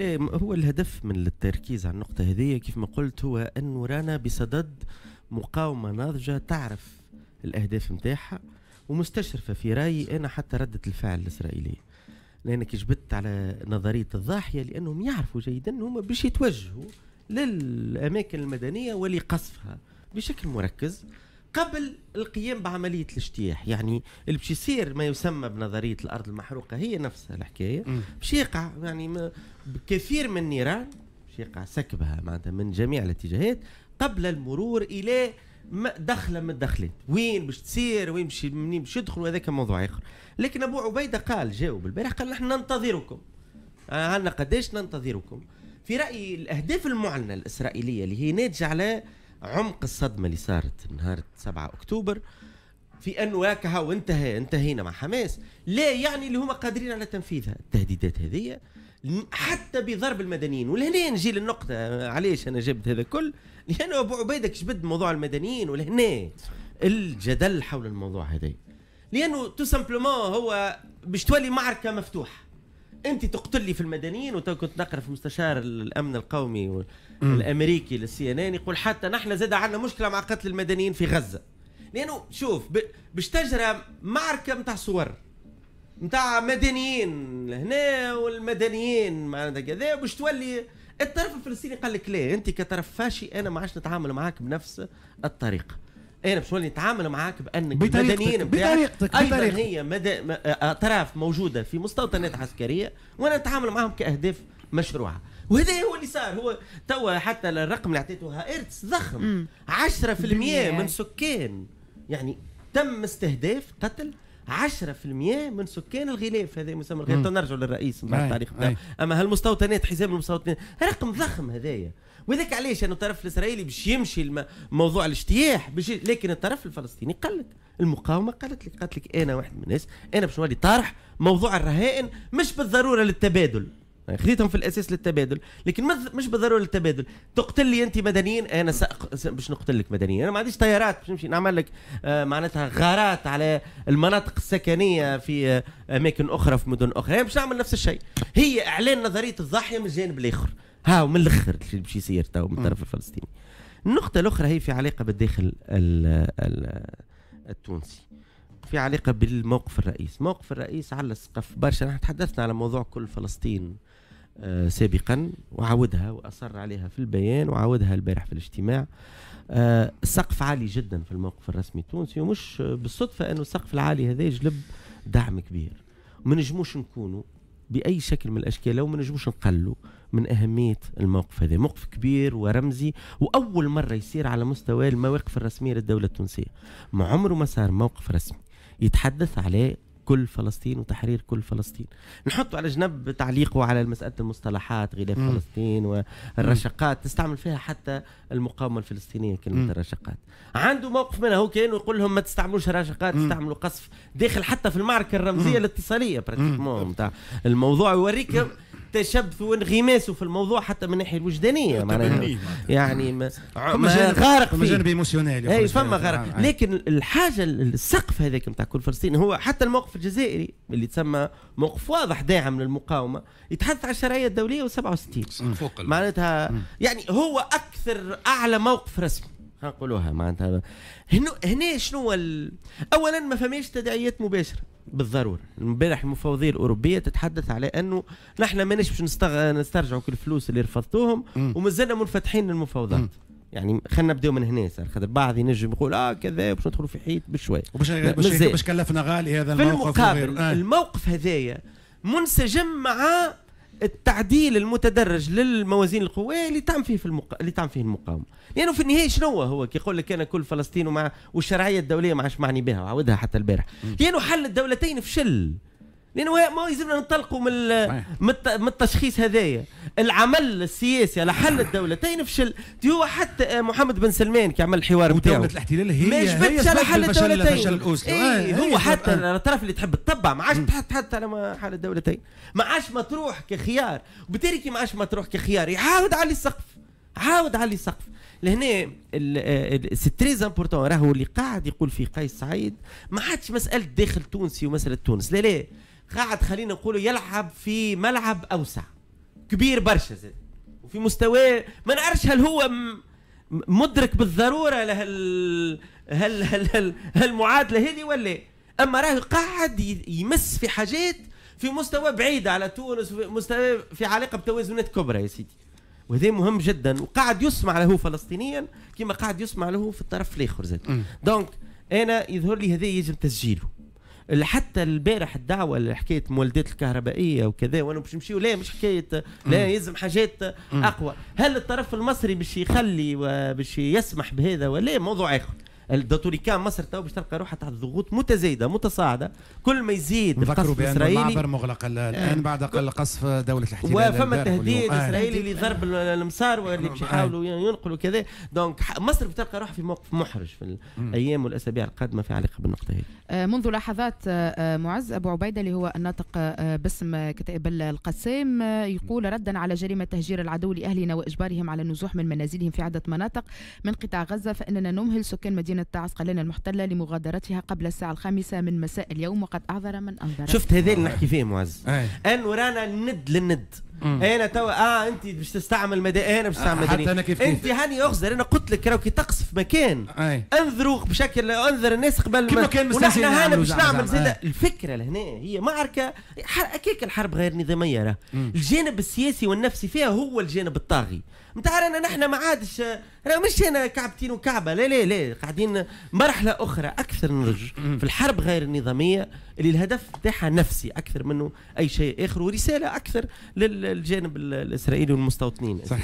إيه، هو الهدف من التركيز على النقطة هذه كيف ما قلت هو أنه رانا بصدد مقاومة ناضجة تعرف الأهداف نتاعها ومستشرفة في رأيي أنا حتى ردة الفعل الإسرائيلية لأنك جبت على نظرية الضاحية لأنهم يعرفوا جيدا أنهم باش يتوجهوا للأماكن المدنية ولقصفها بشكل مركز قبل القيام بعملية الاجتياح يعني اللي باش يصير ما يسمى بنظرية الأرض المحروقة هي نفسها الحكاية باش يقع يعني كثير من النيران باش يقع سكبها معناتها من جميع الاتجاهات قبل المرور إلى دخله من الدخلات وين باش تصير وين باش منين باش يدخل هذاك موضوع اخر لكن ابو عبيده قال جاوب البارح قال نحن ننتظركم عندنا آه، قداش ننتظركم في رايي الاهداف المعلنه الاسرائيليه اللي هي ناتجه على عمق الصدمه اللي صارت نهار 7 اكتوبر في واكها وانتهى انتهينا مع حماس لا يعني اللي هما قادرين على تنفيذها التهديدات هذه حتى بضرب المدنيين ولهنا نجي للنقطة علاش أنا جبت هذا كل لأن أبو عبيدك كشبد موضوع المدنيين ولهنا الجدل حول الموضوع هذا لأنه تو سامبلومون هو باش تولي معركة مفتوحة انت تقتل لي في المدنيين وتو كنت نقرا في مستشار الامن القومي الامريكي للسي ان ان يقول حتى نحن زاد عندنا مشكله مع قتل المدنيين في غزه لانه شوف باش تجرى معركه نتاع صور نتاع مدنيين هنا والمدنيين معناتها كذا باش تولي الطرف الفلسطيني قال لك لا انت كطرف فاشي انا ما عادش نتعامل معاك بنفس الطريقه انا إيه، باش نولي نتعامل معاك بانك مدنيين بطريقتك ايضا هي م... اطراف آه، موجوده في مستوطنات عسكريه وانا نتعامل معاهم كاهداف مشروعه وهذا هو اللي صار هو توا حتى الرقم اللي اعطيته هائرتس ضخم 10% من سكان يعني تم استهداف قتل 10% من سكان الغلاف هذا يسمى الغلاف نرجع للرئيس بعد التاريخ بتاعه اما هالمستوطنات حزام المستوطنات رقم ضخم هذايا وذاك علاش انه الطرف الاسرائيلي باش يمشي موضوع الاجتياح لكن الطرف الفلسطيني قلت المقاومه قالت لك قالت لك انا واحد من الناس انا باش نولي طارح موضوع الرهائن مش بالضروره للتبادل يعني خذيتهم في الاساس للتبادل لكن مش بالضروره للتبادل تقتل لي انت مدنيين انا سأق... باش نقتل لك مدنيين انا ما عنديش طيارات باش نمشي نعمل لك آه معناتها غارات على المناطق السكنيه في آه اماكن اخرى في مدن اخرى انا باش نعمل نفس الشيء هي اعلان نظريه الضاحيه من الجانب الاخر ها ومن الاخر اللي باش يصير تو من الطرف الفلسطيني النقطه الاخرى هي في علاقه بالداخل التونسي في علاقه بالموقف الرئيس موقف الرئيس على السقف برشا نحن تحدثنا على موضوع كل فلسطين آه، سابقا وعاودها واصر عليها في البيان وعاودها البارح في الاجتماع آه، السقف عالي جدا في الموقف الرسمي التونسي ومش بالصدفه انه السقف العالي هذا يجلب دعم كبير ما نجموش نكونوا باي شكل من الاشكال لو ما نجموش نقلوا من اهميه الموقف هذا موقف كبير ورمزي واول مره يصير على مستوى المواقف الرسميه للدوله التونسيه ما عمره ما صار موقف رسمي يتحدث على كل فلسطين وتحرير كل فلسطين نحطه على جنب تعليقه على مسألة المصطلحات غلاف فلسطين والرشقات تستعمل فيها حتى المقاومة الفلسطينية كلمة الرشقات عنده موقف منها هو كأنه يقول لهم ما تستعملوش رشقات تستعملوا قصف داخل حتى في المعركة الرمزية الاتصالية براتيكمون الموضوع يوريك تشبث وانغماسه في الموضوع حتى من الناحيه الوجدانيه معناها يعني ما غارق فيه جانب ايموسيونيل اي فما غارق آه، آه. لكن الحاجه السقف هذاك نتاع كل فلسطين هو حتى الموقف الجزائري اللي تسمى موقف واضح داعم للمقاومه يتحدث عن الشرعيه الدوليه و67 معناتها يعني هو اكثر اعلى موقف رسمي نقولوها معناتها هنا شنو اولا ما فماش تداعيات مباشره بالضروره امبارح المفوضيه الاوروبيه تتحدث على انه نحن ماناش باش نستغ... نسترجعوا كل الفلوس اللي رفضتوهم ومازلنا منفتحين للمفاوضات مم. يعني خلينا نبداو من هنا صار خاطر بعض ينجم يقول اه كذا باش ندخلوا في حيط بشوي وباش باش كلفنا غالي هذا الموقف في المقابل آه. الموقف هذايا منسجم مع التعديل المتدرج للموازين القوى اللي تعمل فيه في المقا... اللي تعمل فيه المقاومه لانه يعني في النهايه شنو هو كي يقول لك انا كل فلسطين ومع والشرعيه الدوليه ما عادش معني بها عاودها حتى البارح لانه يعني حل الدولتين فشل لانه ما يلزمنا ننطلقوا من من التشخيص هذايا العمل السياسي لحل الدولتين فشل هو حتى آه، محمد بن سلمان كي عمل الحوار بتاعه ودولة الاحتلال هي مش بدش على حل الدولتين إيه آه، هو حتى الطرف اللي تحب تطبع ما عادش تحط حتى على حل الدولتين ما عادش مطروح كخيار وبالتالي كي ما عادش مطروح كخيار يعاود علي السقف عاود علي السقف لهنا سي تري امبورتون راهو اللي قاعد يقول فيه قيس سعيد ما عادش مساله داخل تونسي ومساله تونس لا لا قاعد خلينا نقولوا يلعب في ملعب اوسع كبير برشا زاد وفي مستواه ما نعرفش هل هو مدرك بالضروره لهال هل هل هل هالمعادله هذه ولا اما راه قاعد يمس في حاجات في مستوى بعيد على تونس في مستوى في علاقه بتوازنات كبرى يا سيدي وهذا مهم جدا وقاعد يسمع له فلسطينيا كما قاعد يسمع له في الطرف الاخر زاد دونك انا يظهر لي هذا يجب تسجيله حتى البارح الدعوه اللي حكايه مولدات الكهربائيه وكذا وانا باش نمشيو لا مش حكايه لا يلزم حاجات اقوى هل الطرف المصري باش يخلي وباش يسمح بهذا ولا موضوع اخر كان مصر تو باش تلقى روحها تحت ضغوط متزايده متصاعده كل ما يزيد القصف الاسرائيلي المعبر مغلق الان آه. بعد قصف دوله الاحتلال وفما تهديد آه. اسرائيلي لضرب المسار واللي باش يحاولوا ينقلوا كذا دونك مصر بتلقى روحها في موقف محرج في الايام والاسابيع القادمه في علاقه بالنقطه هذه آه، منذ لحظات معز ابو عبيده اللي هو الناطق باسم كتائب القسام يقول ردا على جريمه تهجير العدو لاهلنا واجبارهم على النزوح من منازلهم في عده مناطق من قطاع غزه فاننا نمهل سكان مدينه كانت قلنا المحتله لمغادرتها قبل الساعه الخامسه من مساء اليوم وقد اعذر من انذر شفت هذين نحكي فيه معز ان ورانا الند للند انا تو اه انت باش تستعمل مدى انا باش تستعمل آه، حتى انا كيف انت هاني اخزر انا قلت لك راه كي تقصف مكان انذروا بشكل انذر الناس قبل كما كان ونحن هنا باش نعمل زاد الفكره لهنا هي معركه هكاك الحرب غير نظاميه راه الجانب السياسي والنفسي فيها هو الجانب الطاغي نتاع رانا نحن ما عادش راه مش انا كعبتين وكعبه لا لا لا قاعدين مرحله اخرى اكثر نضج في الحرب غير النظاميه اللي الهدف تاعها نفسي اكثر منه اي شيء اخر ورساله اكثر لل الجانب الاسرائيلي والمستوطنين صح